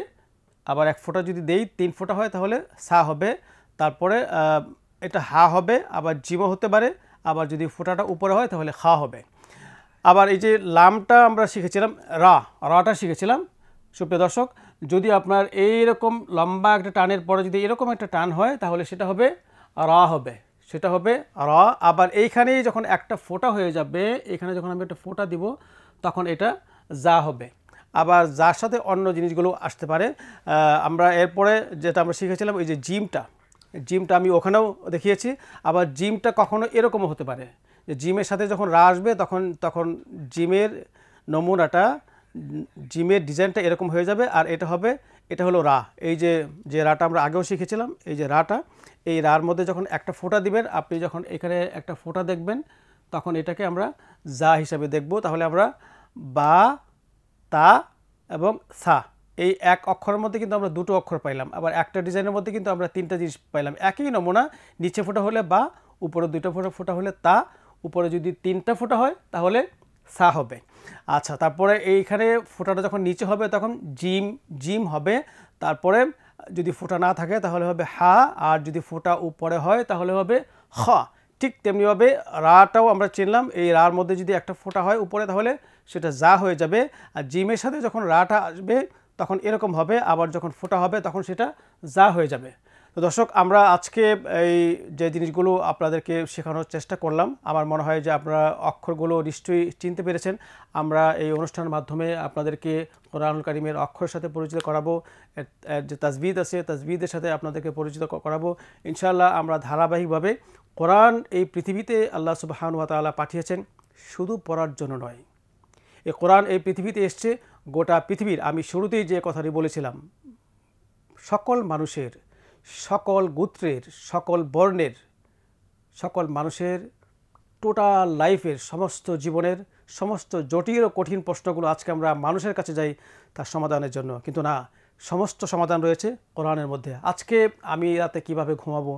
আবার এক ফোঁটা যদি দেই তিন ফোঁটা হয় তাহলে সা হবে তারপরে এটা হা হবে আবার জিম হতে পারে আবার যদি ফোঁটাটা উপরে হয় তাহলে খা হবে আবার এই যে লামটা আমরা শিখেছিলাম রা রাটা শিখেছিলাম সুপ্রিয় দর্শক যদি আপনার এইরকম লম্বা একটা টানের পরে যদি এরকম একটা টান হয় তাহলে সেটা হবে রা হবে সেটা হবে র আবার এইখানে যখন একটা ফোঁটা হয়ে যাবে এখানে যখন আমি একটা ফোঁটা দিব তখন এটা যা হবে আবার যার সাথে অন্য জিনিসগুলো আসতে পারে আমরা এরপরে যেটা আমরা শিখেছিলাম ওই যে জিমটা জিমটা আমি ওখানেও দেখিয়েছি আবার জিমটা কখনো এরকমও হতে পারে যে জিমের সাথে যখন রা আসবে তখন তখন জিমের নমুনাটা জিমের ডিজাইনটা এরকম হয়ে যাবে আর এটা হবে এটা হলো রা এই যে যে রাটা আমরা আগেও শিখেছিলাম এই যে রাটা এই রার মধ্যে যখন একটা ফোঁটা দিবেন আপনি যখন এখানে একটা ফোঁটা দেখবেন তখন এটাকে আমরা যা হিসাবে দেখব তাহলে আমরা বা তা এবং সা এই এক অক্ষরের মধ্যে কিন্তু আমরা দুটো অক্ষর পাইলাম আবার একটা ডিজাইনের মধ্যে কিন্তু আমরা তিনটা জিনিস পাইলাম একই নমুনা নিচে ফোটা হলে বা উপরে দুটো ফোটা ফোটা হলে তা উপরে যদি তিনটা ফোটা হয় তাহলে সা হবে আচ্ছা তারপরে এইখানে ফোটাটা যখন নিচে হবে তখন জিম জিম হবে তারপরে যদি ফোটা না থাকে তাহলে হবে হা আর যদি ফোটা উপরে হয় তাহলে হবে হ ঠিক তেমনিভাবে রাটাও আমরা চিনলাম এই রার মধ্যে যদি একটা ফোটা হয় উপরে তাহলে সেটা যা হয়ে যাবে আর জিমের সাথে যখন রাটা আসবে তখন এরকম হবে আবার যখন ফোটা হবে তখন সেটা যা হয়ে যাবে তো দর্শক আমরা আজকে এই যে জিনিসগুলো আপনাদেরকে শেখানোর চেষ্টা করলাম আমার মনে হয় যে আপনারা অক্ষরগুলো নিশ্চয়ই চিনতে পেরেছেন আমরা এই অনুষ্ঠানের মাধ্যমে আপনাদেরকে কোরআনুল কারিমের অক্ষরের সাথে পরিচিত করাবো যে তাজবিদ আছে তাজবিদের সাথে আপনাদেরকে পরিচিত করাবো ইনশাআল্লাহ আমরা ধারাবাহিকভাবে কোরআন এই পৃথিবীতে আল্লাহ সুবাহানুয়া তালা পাঠিয়েছেন শুধু পড়ার জন্য নয় এ কোরআন এই পৃথিবীতে এসছে গোটা পৃথিবীর আমি শুরুতেই যে কথাটি বলেছিলাম সকল মানুষের সকল গোত্রের সকল বর্ণের সকল মানুষের টোটাল লাইফের সমস্ত জীবনের সমস্ত জটিল ও কঠিন প্রশ্নগুলো আজকে আমরা মানুষের কাছে যাই তার সমাধানের জন্য কিন্তু না সমস্ত সমাধান রয়েছে কোরআনের মধ্যে আজকে আমি রাতে কিভাবে ঘুমাবো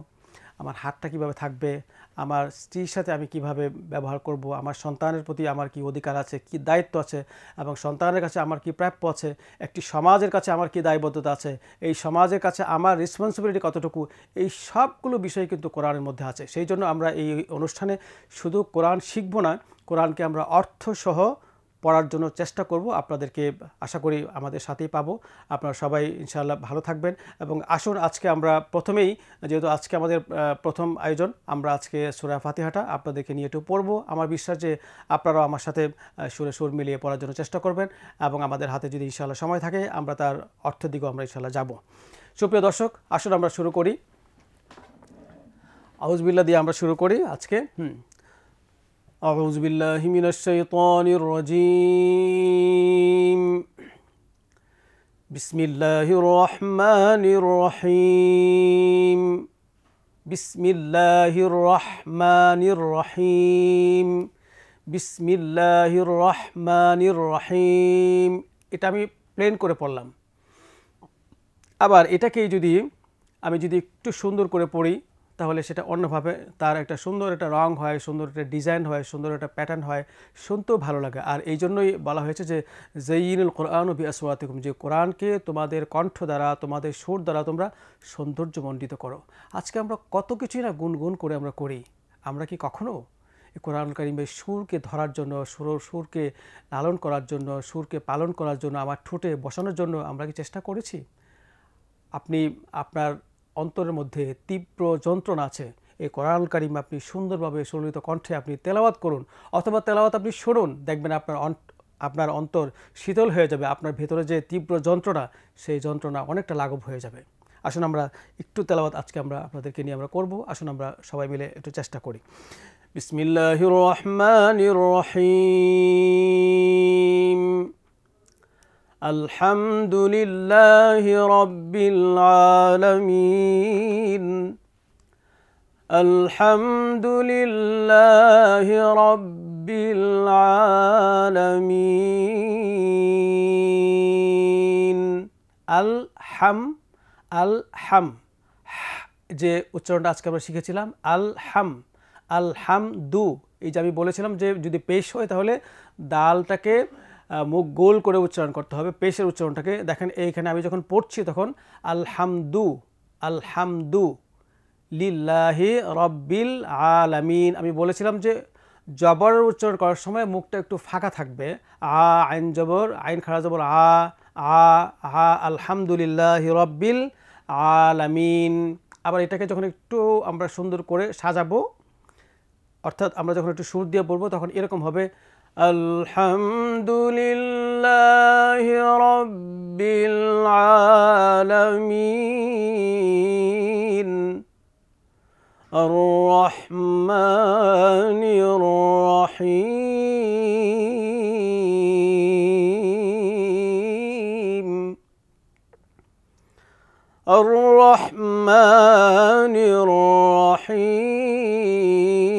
আমার হাতটা কিভাবে থাকবে আমার স্ত্রীর সাথে আমি কিভাবে ব্যবহার করব আমার সন্তানের প্রতি আমার কি অধিকার আছে কি দায়িত্ব আছে এবং সন্তানের কাছে আমার কি প্রাপ্য আছে একটি সমাজের কাছে আমার কি দায়বদ্ধতা আছে এই সমাজের কাছে আমার রেসপন্সিবিলিটি কতটুকু এই সবগুলো বিষয় কিন্তু কোরআনের মধ্যে আছে সেই জন্য আমরা এই অনুষ্ঠানে শুধু কোরআন শিখব না কোরআনকে আমরা অর্থসহ পড়ার জন্য চেষ্টা করব আপনাদেরকে আশা করি আমাদের সাথেই পাবো আপনারা সবাই ইনশাআল্লাহ ভালো থাকবেন এবং আসুন আজকে আমরা প্রথমেই যেহেতু আজকে আমাদের প্রথম আয়োজন আমরা আজকে সুরা ফাতিহাটা আপনাদেরকে নিয়ে একটু পড়বো আমার বিশ্বাস যে আপনারাও আমার সাথে সুরে সুর মিলিয়ে পড়ার জন্য চেষ্টা করবেন এবং আমাদের হাতে যদি ইনশাআল্লাহ সময় থাকে আমরা তার অর্থের দিকেও আমরা ইনশাআল্লাহ যাব সুপ্রিয় দর্শক আসুন আমরা শুরু করি আউজবিল্লা দিয়ে আমরা শুরু করি আজকে হুম أعوذ بالله من الشيطان الرجيم بسم الله الرحمن الرحيم بسم الله الرحمن الرحيم بسم الله الرحمن الرحيم এটা আমি প্লেন করে পড়লাম আবার এটাকেই যদি আমি যদি একটু সুন্দর করে পড়ি তাহলে সেটা অন্যভাবে তার একটা সুন্দর একটা রং হয় সুন্দর একটা ডিজাইন হয় সুন্দর একটা প্যাটার্ন হয় শুনতেও ভালো লাগে আর এই জন্যই বলা হয়েছে যে জঈনুল কোরআন বি আসওয়াতিকুম যে কোরআনকে তোমাদের কণ্ঠ দ্বারা তোমাদের সুর দ্বারা তোমরা সৌন্দর্যমণ্ডিত করো আজকে আমরা কত কিছুই না গুনগুন করে আমরা করি আমরা কি কখনো কোরআন কারিমের সুরকে ধরার জন্য সুর সুরকে লালন করার জন্য সুরকে পালন করার জন্য আমার ঠোঁটে বসানোর জন্য আমরা কি চেষ্টা করেছি আপনি আপনার অন্তরের মধ্যে তীব্র যন্ত্রণা আছে এই কোরআন কারিম আপনি সুন্দরভাবে সুলিত কণ্ঠে আপনি তেলাওয়াত করুন অথবা তেলাওয়াত আপনি শুনুন দেখবেন আপনার আপনার অন্তর শীতল হয়ে যাবে আপনার ভেতরে যে তীব্র যন্ত্রণা সেই যন্ত্রণা অনেকটা লাঘব হয়ে যাবে আসুন আমরা একটু তেলাওয়াত আজকে আমরা আপনাদেরকে নিয়ে আমরা করব আসুন আমরা সবাই মিলে একটু চেষ্টা করি বিসমিল্লাহ রহমান রহিম الحمد لله رب العالمين الحمد لله رب العالمين الحم الحم যে উচ্চারণটা আজকে আমরা শিখেছিলাম আলহাম আলহাম দু এই যে আমি বলেছিলাম যে যদি পেশ হয় তাহলে দালটাকে মুখ গোল করে উচ্চারণ করতে হবে পেশের উচ্চারণটাকে দেখেন এইখানে আমি যখন পড়ছি তখন আলহামদু আলহামদু লিল্লাহি রব্বিল আলামিন আমি বলেছিলাম যে জবরের উচ্চারণ করার সময় মুখটা একটু ফাঁকা থাকবে আ আইন জবর আইন খারা জবর আ আ আ আলহামদুলিল্লাহ রব্বিল আলামিন আবার এটাকে যখন একটু আমরা সুন্দর করে সাজাবো অর্থাৎ আমরা যখন একটু সুর দিয়ে পড়বো তখন এরকম হবে الحمد لله رب العالمين الرحمن الرحيم الرحمن الرحيم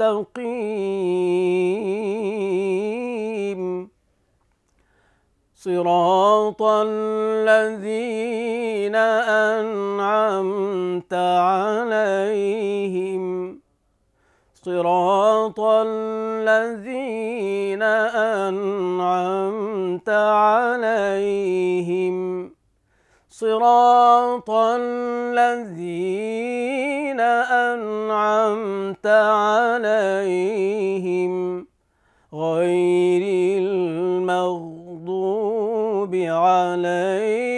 المستقيم صراط الذين أنعمت عليهم صراط الذين أنعمت عليهم صراط الذين أنعمت عليهم غير المغضوب عليهم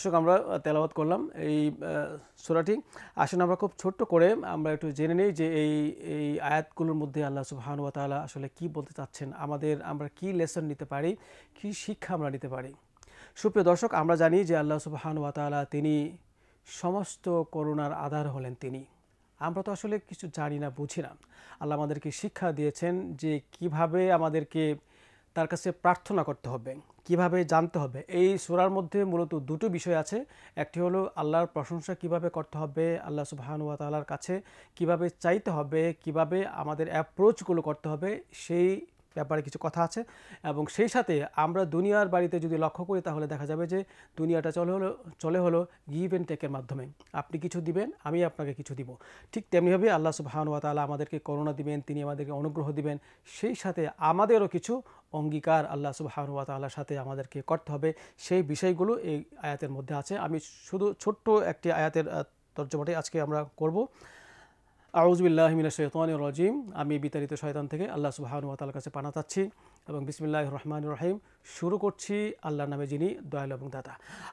দর্শক আমরা তেলাবাদ করলাম এই সুরাটি আসলে আমরা খুব ছোট্ট করে আমরা একটু জেনে নিই যে এই এই আয়াতগুলোর মধ্যে আল্লাহ সুবাহানুয়া তালা আসলে কি বলতে চাচ্ছেন আমাদের আমরা কি লেসন নিতে পারি কি শিক্ষা আমরা নিতে পারি সুপ্রিয় দর্শক আমরা জানি যে আল্লাহ সুবাহানুয়া তালা তিনি সমস্ত করুণার আধার হলেন তিনি আমরা তো আসলে কিছু জানি না বুঝি না আল্লাহ আমাদেরকে শিক্ষা দিয়েছেন যে কিভাবে আমাদেরকে তার কাছে প্রার্থনা করতে হবে কিভাবে জানতে হবে এই সুরার মধ্যে মূলত দুটো বিষয় আছে একটি হলো আল্লাহর প্রশংসা কিভাবে করতে হবে আল্লাহ সুবাহান ওয়া তালার কাছে কিভাবে চাইতে হবে কিভাবে আমাদের অ্যাপ্রোচগুলো করতে হবে সেই ব্যাপারে কিছু কথা আছে এবং সেই সাথে আমরা দুনিয়ার বাড়িতে যদি লক্ষ্য করি তাহলে দেখা যাবে যে দুনিয়াটা চলে হলো চলে হলো গিভ অ্যান্ড টেকের মাধ্যমে আপনি কিছু দিবেন আমি আপনাকে কিছু দিব ঠিক তেমনিভাবে আল্লাহ সুবাহানুয়া তালা আমাদেরকে করোনা দিবেন তিনি আমাদেরকে অনুগ্রহ দিবেন সেই সাথে আমাদেরও কিছু অঙ্গীকার আল্লাহ সুবাহানুয়া তাল্লার সাথে আমাদেরকে করতে হবে সেই বিষয়গুলো এই আয়াতের মধ্যে আছে আমি শুধু ছোট্ট একটি আয়াতের তর্জমাটাই আজকে আমরা করব আউজবিল্লাহমিনা শৈতান রাজিম আমি বিতাড়িত শয়তান থেকে আল্লাহ সুবাহানু কাছে পানা চাচ্ছি এবং বিসমিল্লাহ রহমান রহিম শুরু করছি আল্লাহ নামে যিনি দয়াল এবং দাদা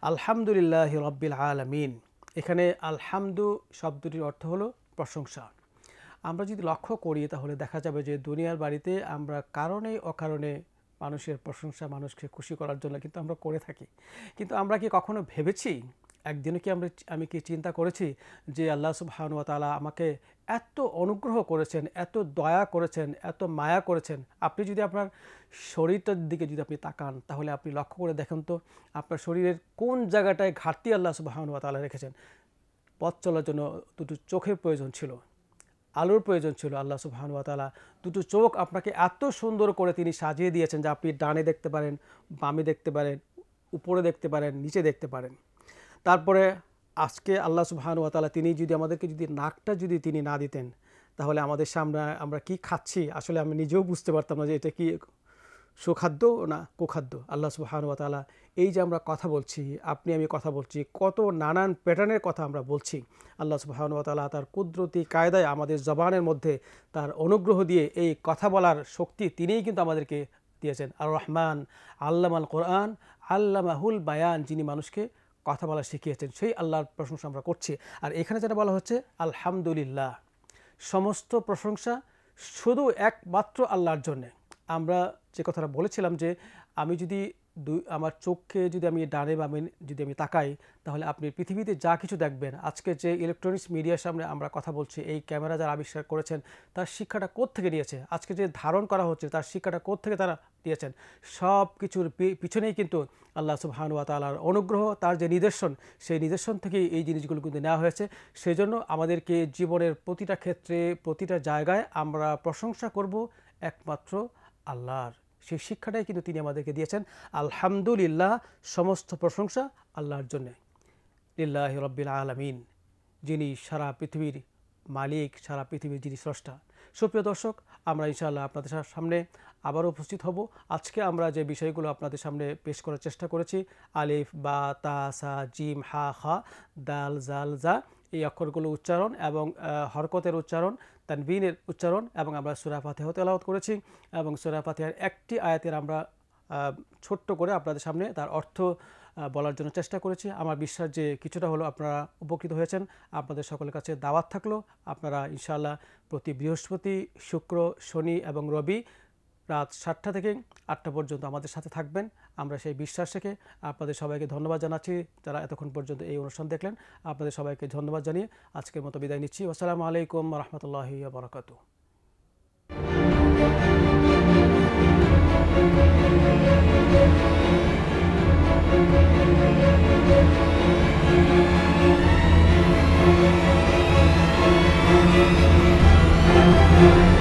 আলহামদুলিল্লাহ রব্বিল আলমিন এখানে আলহামদু শব্দটির অর্থ হলো প্রশংসা আমরা যদি লক্ষ্য করি তাহলে দেখা যাবে যে দুনিয়ার বাড়িতে আমরা কারণে অকারণে মানুষের প্রশংসা মানুষকে খুশি করার জন্য কিন্তু আমরা করে থাকি কিন্তু আমরা কি কখনো ভেবেছি একদিনও কি আমরা আমি কি চিন্তা করেছি যে আল্লাহ সুবাহানুয়া তালা আমাকে এত অনুগ্রহ করেছেন এত দয়া করেছেন এত মায়া করেছেন আপনি যদি আপনার শরীরটার দিকে যদি আপনি তাকান তাহলে আপনি লক্ষ্য করে দেখেন তো আপনার শরীরের কোন জায়গাটায় ঘাটতি আল্লাহ সুবাহানুয়া তালা রেখেছেন পথ চলার জন্য দুটো চোখের প্রয়োজন ছিল আলোর প্রয়োজন ছিল আল্লাহ সুবাহানুয়া তালা দুটো চোখ আপনাকে এত সুন্দর করে তিনি সাজিয়ে দিয়েছেন যে আপনি ডানে দেখতে পারেন বামে দেখতে পারেন উপরে দেখতে পারেন নিচে দেখতে পারেন তারপরে আজকে আল্লাহ সুবাহানু তালা তিনি যদি আমাদেরকে যদি নাকটা যদি তিনি না দিতেন তাহলে আমাদের সামনে আমরা কি খাচ্ছি আসলে আমি নিজেও বুঝতে পারতাম না যে এটা কি সুখাদ্য না কুখাদ্য আল্লাহ সুবাহানু তালা এই যে আমরা কথা বলছি আপনি আমি কথা বলছি কত নানান প্যাটার্নের কথা আমরা বলছি আল্লাহ সুবাহানু তালা তার কুদরতি কায়দায় আমাদের জবানের মধ্যে তার অনুগ্রহ দিয়ে এই কথা বলার শক্তি তিনিই কিন্তু আমাদেরকে দিয়েছেন আর রহমান আল্লামাল কোরআন আল্লামাহুল বায়ান যিনি মানুষকে কথা বলা শিখিয়েছেন সেই আল্লাহর প্রশংসা আমরা করছি আর এখানে যেটা বলা হচ্ছে আলহামদুলিল্লাহ সমস্ত প্রশংসা শুধু একমাত্র আল্লাহর জন্যে আমরা যে কথাটা বলেছিলাম যে আমি যদি দুই আমার চোখকে যদি আমি ডানে বামে যদি আমি তাকাই তাহলে আপনি পৃথিবীতে যা কিছু দেখবেন আজকে যে ইলেকট্রনিক্স মিডিয়ার সামনে আমরা কথা বলছি এই ক্যামেরা যারা আবিষ্কার করেছেন তার শিক্ষাটা থেকে নিয়েছে আজকে যে ধারণ করা হচ্ছে তার শিক্ষাটা থেকে তারা দিয়েছেন সব কিছুর পিছনেই কিন্তু আল্লাহ সুবহানুয়া তালার অনুগ্রহ তার যে নিদর্শন সেই নিদর্শন থেকেই এই জিনিসগুলো কিন্তু নেওয়া হয়েছে সেই জন্য আমাদেরকে জীবনের প্রতিটা ক্ষেত্রে প্রতিটা জায়গায় আমরা প্রশংসা করব একমাত্র আল্লাহর সেই শিক্ষাটাই কিন্তু তিনি আমাদেরকে দিয়েছেন আলহামদুলিল্লাহ সমস্ত প্রশংসা আল্লাহর জন্যে লিল্লাহ রব্বিল আলমিন যিনি সারা পৃথিবীর মালিক সারা পৃথিবীর যিনি স্রষ্টা সুপ্রিয় দর্শক আমরা ইনশাল্লাহ আপনাদের সামনে আবারও উপস্থিত হব আজকে আমরা যে বিষয়গুলো আপনাদের সামনে পেশ করার চেষ্টা করেছি আলিফ বা তা সা জিম হা হা দাল জাল জা এই অক্ষরগুলো উচ্চারণ এবং হরকতের উচ্চারণ তানবিনের উচ্চারণ এবং আমরা সুরা ফাতেহ তেলাওয়াত করেছি এবং সুরা ফাতেহার একটি আয়াতের আমরা ছোট্ট করে আপনাদের সামনে তার অর্থ বলার জন্য চেষ্টা করেছি আমার বিশ্বাস যে কিছুটা হলো আপনারা উপকৃত হয়েছেন আপনাদের সকলের কাছে দাওয়াত থাকলো আপনারা ইনশাআল্লাহ প্রতি বৃহস্পতি শুক্র শনি এবং রবি রাত সাতটা থেকে আটটা পর্যন্ত আমাদের সাথে থাকবেন আমরা সেই বিশ্বাস থেকে আপনাদের সবাইকে ধন্যবাদ জানাচ্ছি যারা এতক্ষণ পর্যন্ত এই অনুষ্ঠান দেখলেন আপনাদের সবাইকে ধন্যবাদ জানিয়ে আজকের মতো বিদায় নিচ্ছি আসসালামু আলাইকুম রহমতুল্লাহ বরাকাতু